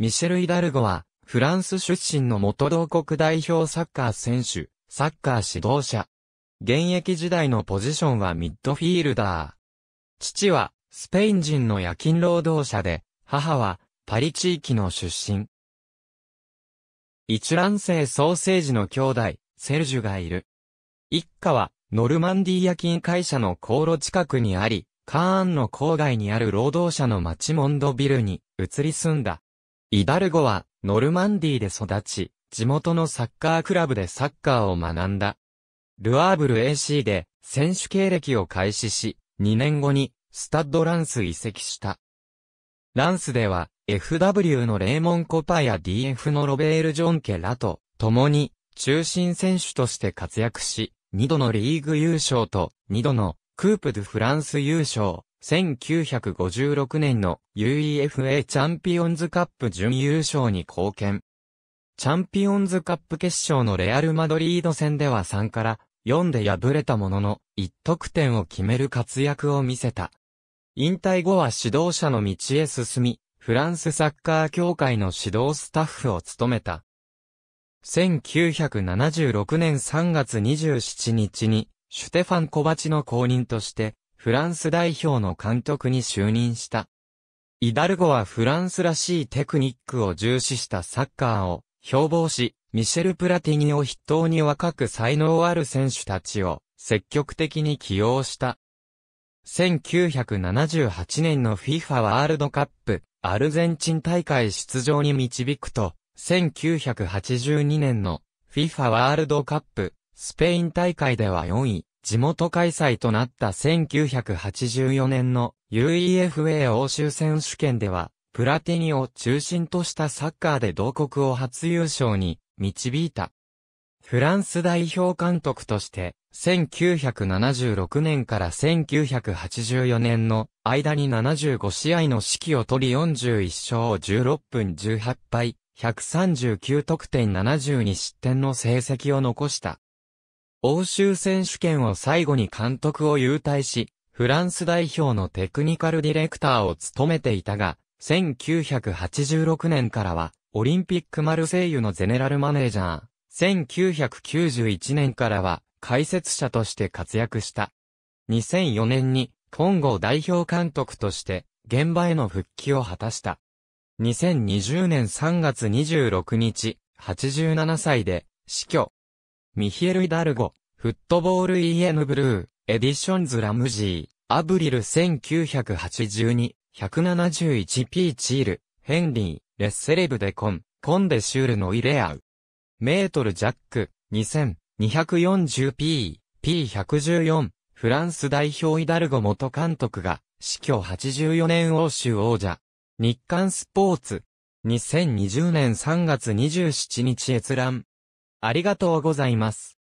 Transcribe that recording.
ミシェル・イダルゴは、フランス出身の元同国代表サッカー選手、サッカー指導者。現役時代のポジションはミッドフィールダー。父は、スペイン人の夜勤労働者で、母は、パリ地域の出身。一卵性ソーセージの兄弟、セルジュがいる。一家は、ノルマンディー夜勤会社の航路近くにあり、カーンの郊外にある労働者の町モンドビルに移り住んだ。イダルゴは、ノルマンディで育ち、地元のサッカークラブでサッカーを学んだ。ルアーブル AC で、選手経歴を開始し、2年後に、スタッドランス移籍した。ランスでは、FW のレーモン・コパや DF のロベール・ジョンケラと、共に、中心選手として活躍し、2度のリーグ優勝と、2度の、クープ・ドゥ・フランス優勝、1956年の UEFA チャンピオンズカップ準優勝に貢献。チャンピオンズカップ決勝のレアル・マドリード戦では3から4で敗れたものの、1得点を決める活躍を見せた。引退後は指導者の道へ進み、フランスサッカー協会の指導スタッフを務めた。1976年3月27日に、シュテファン・コバチの後任として、フランス代表の監督に就任した。イダルゴはフランスらしいテクニックを重視したサッカーを標榜し、ミシェル・プラティニを筆頭に若く才能ある選手たちを積極的に起用した。1978年の FIFA ワールドカップアルゼンチン大会出場に導くと、1982年の FIFA ワールドカップスペイン大会では4位。地元開催となった1984年の UEFA 欧州選手権では、プラティニを中心としたサッカーで同国を初優勝に導いた。フランス代表監督として、1976年から1984年の間に75試合の指揮を取り41勝16分18敗、139得点72失点の成績を残した。欧州選手権を最後に監督を優退し、フランス代表のテクニカルディレクターを務めていたが、1986年からは、オリンピックマルセイユのゼネラルマネージャー、1991年からは、解説者として活躍した。2004年に、ンゴ代表監督として、現場への復帰を果たした。2020年3月26日、87歳で、死去。ミヒエル・イダルゴ、フットボール EN ブルー、エディションズ・ラムジー、アブリル1982、171P チール、ヘンリー、レッセレブデコン、コンデシュールのイレアウ。メートルジャック、2000、240P、P114、フランス代表イダルゴ元監督が、死去84年欧州王者。日刊スポーツ。2020年3月27日閲覧。ありがとうございます。